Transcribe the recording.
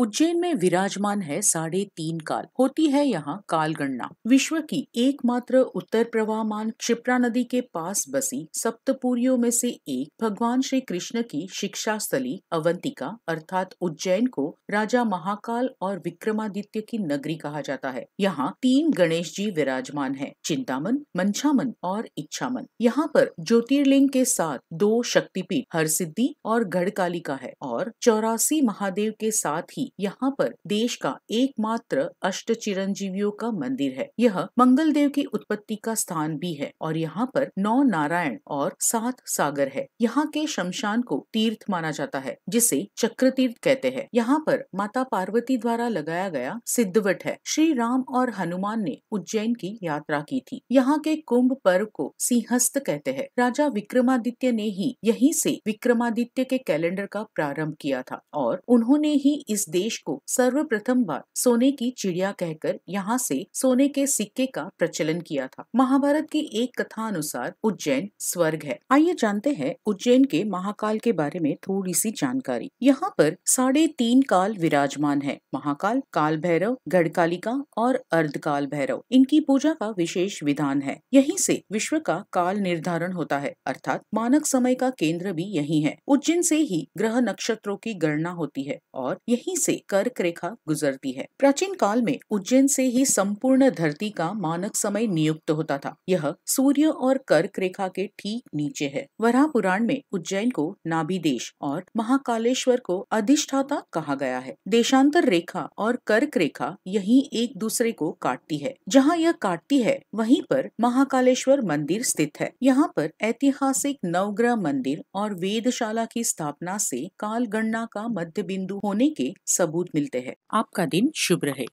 उज्जैन में विराजमान है साढ़े तीन काल होती है यहाँ कालगणना विश्व की एकमात्र उत्तर प्रवाहमान क्षिप्रा नदी के पास बसी सप्तपुरियों में से एक भगवान श्री कृष्ण की शिक्षा स्थली अवंतिका अर्थात उज्जैन को राजा महाकाल और विक्रमादित्य की नगरी कहा जाता है यहाँ तीन गणेश जी विराजमान है चिंतामन मंछामन और इच्छामन यहाँ पर ज्योतिर्लिंग के साथ दो शक्तिपीठ हर सिद्धि और गढ़काली का है और चौरासी महादेव के साथ ही कि यहाँ पर देश का एकमात्र अष्ट चिरंजीवियों का मंदिर है यह मंगल देव की उत्पत्ति का स्थान भी है और यहाँ पर नौ नारायण और सात सागर है यहाँ के शमशान को तीर्थ माना जाता है जिसे चक्र तीर्थ कहते हैं यहाँ पर माता पार्वती द्वारा लगाया गया सिद्धवट है श्री राम और हनुमान ने उज्जैन की यात्रा की थी यहाँ के कुंभ पर्व को सिंहस्त कहते हैं राजा विक्रमादित्य ने ही यहीं से विक्रमादित्य के कैलेंडर का प्रारंभ किया था और उन्होंने ही इस देश को सर्वप्रथम बार सोने की चिड़िया कहकर यहाँ से सोने के सिक्के का प्रचलन किया था महाभारत की एक कथा अनुसार उज्जैन स्वर्ग है आइए जानते हैं उज्जैन के महाकाल के बारे में थोड़ी सी जानकारी यहाँ पर साढ़े तीन काल विराजमान है महाकाल काल भैरव गढ़कालिका और अर्धकाल भैरव इनकी पूजा का विशेष विधान है यहीं से विश्व का काल निर्धारण होता है अर्थात मानक समय का केंद्र भी यही है उज्जैन से ही ग्रह नक्षत्रों की गणना होती है और यहीं से कर्क रेखा गुजरती है प्राचीन काल में उज्जैन से ही संपूर्ण धरती का मानक समय नियुक्त होता था यह सूर्य और कर्क रेखा के ठीक नीचे है वराह पुराण में उज्जैन को नाभि देश और महाकालेश्वर को अधिष्ठाता कहा गया है देशांतर रेखा और कर्क रेखा यही एक दूसरे को काटती है जहाँ यह काटती है वही पर महाकालेश्वर मंदिर स्थित है यहाँ पर ऐतिहासिक नवग्रह मंदिर और वेदशाला की स्थापना से काल गणना का मध्य बिंदु होने के सबूत मिलते हैं आपका दिन शुभ रहे